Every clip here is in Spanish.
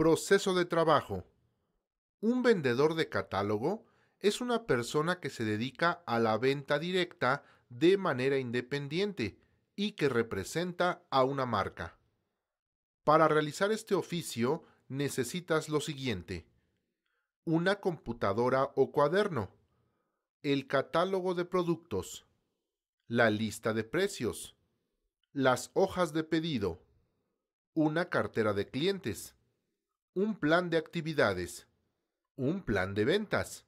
Proceso de trabajo. Un vendedor de catálogo es una persona que se dedica a la venta directa de manera independiente y que representa a una marca. Para realizar este oficio necesitas lo siguiente. Una computadora o cuaderno. El catálogo de productos. La lista de precios. Las hojas de pedido. Una cartera de clientes un plan de actividades, un plan de ventas,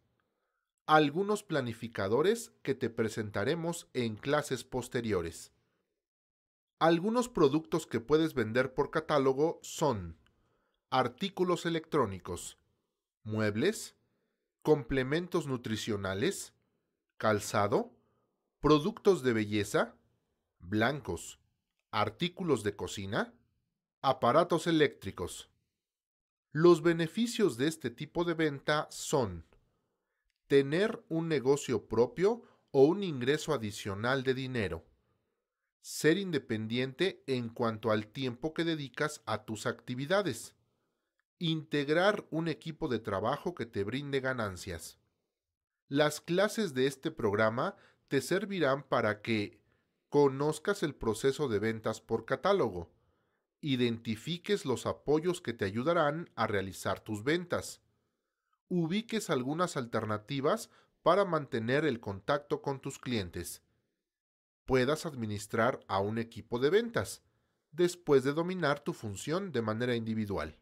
algunos planificadores que te presentaremos en clases posteriores. Algunos productos que puedes vender por catálogo son artículos electrónicos, muebles, complementos nutricionales, calzado, productos de belleza, blancos, artículos de cocina, aparatos eléctricos. Los beneficios de este tipo de venta son tener un negocio propio o un ingreso adicional de dinero, ser independiente en cuanto al tiempo que dedicas a tus actividades, integrar un equipo de trabajo que te brinde ganancias. Las clases de este programa te servirán para que conozcas el proceso de ventas por catálogo, identifiques los apoyos que te ayudarán a realizar tus ventas. Ubiques algunas alternativas para mantener el contacto con tus clientes. Puedas administrar a un equipo de ventas, después de dominar tu función de manera individual.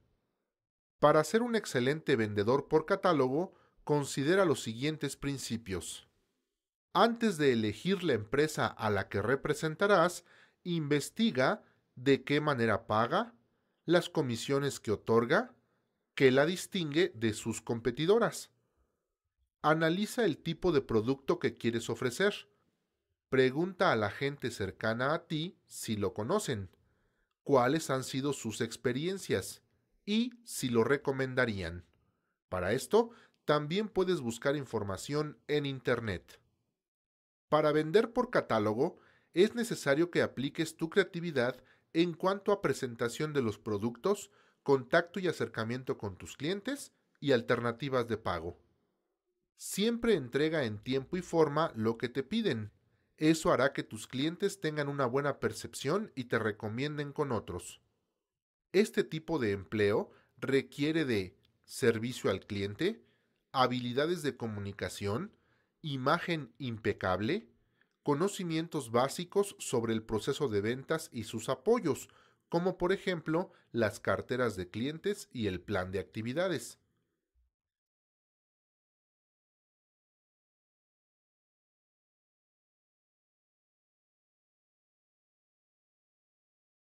Para ser un excelente vendedor por catálogo, considera los siguientes principios. Antes de elegir la empresa a la que representarás, investiga de qué manera paga, las comisiones que otorga, que la distingue de sus competidoras. Analiza el tipo de producto que quieres ofrecer. Pregunta a la gente cercana a ti si lo conocen, cuáles han sido sus experiencias y si lo recomendarían. Para esto, también puedes buscar información en Internet. Para vender por catálogo, es necesario que apliques tu creatividad en cuanto a presentación de los productos, contacto y acercamiento con tus clientes y alternativas de pago. Siempre entrega en tiempo y forma lo que te piden. Eso hará que tus clientes tengan una buena percepción y te recomienden con otros. Este tipo de empleo requiere de servicio al cliente, habilidades de comunicación, imagen impecable, conocimientos básicos sobre el proceso de ventas y sus apoyos, como por ejemplo las carteras de clientes y el plan de actividades.